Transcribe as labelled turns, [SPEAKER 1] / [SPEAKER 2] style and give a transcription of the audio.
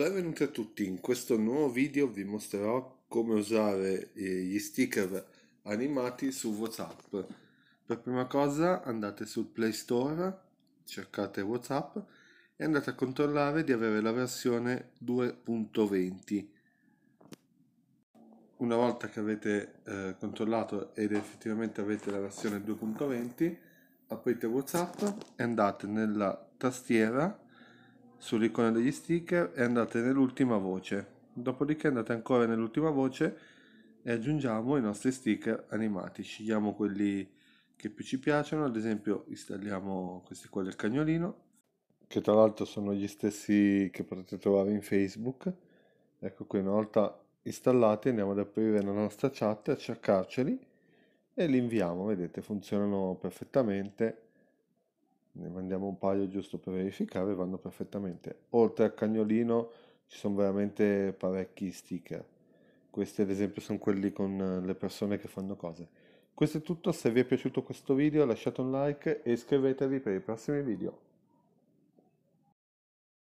[SPEAKER 1] Benvenuti a tutti, in questo nuovo video vi mostrerò come usare eh, gli sticker animati su Whatsapp. Per prima cosa andate sul Play Store, cercate Whatsapp e andate a controllare di avere la versione 2.20. Una volta che avete eh, controllato ed effettivamente avete la versione 2.20, aprite Whatsapp e andate nella tastiera sull'icona degli sticker e andate nell'ultima voce. Dopodiché andate ancora nell'ultima voce e aggiungiamo i nostri sticker animati. Scegliamo quelli che più ci piacciono, ad esempio installiamo questi qua del cagnolino, che tra l'altro sono gli stessi che potete trovare in Facebook. Ecco qui una volta installati andiamo ad aprire la nostra chat, a cercarceli e li inviamo, vedete funzionano perfettamente ne mandiamo un paio giusto per verificare, vanno perfettamente. Oltre al cagnolino ci sono veramente parecchi sticker. Questi ad esempio sono quelli con eh, le persone che fanno cose. Questo è tutto, se vi è piaciuto questo video lasciate un like e iscrivetevi per i prossimi video.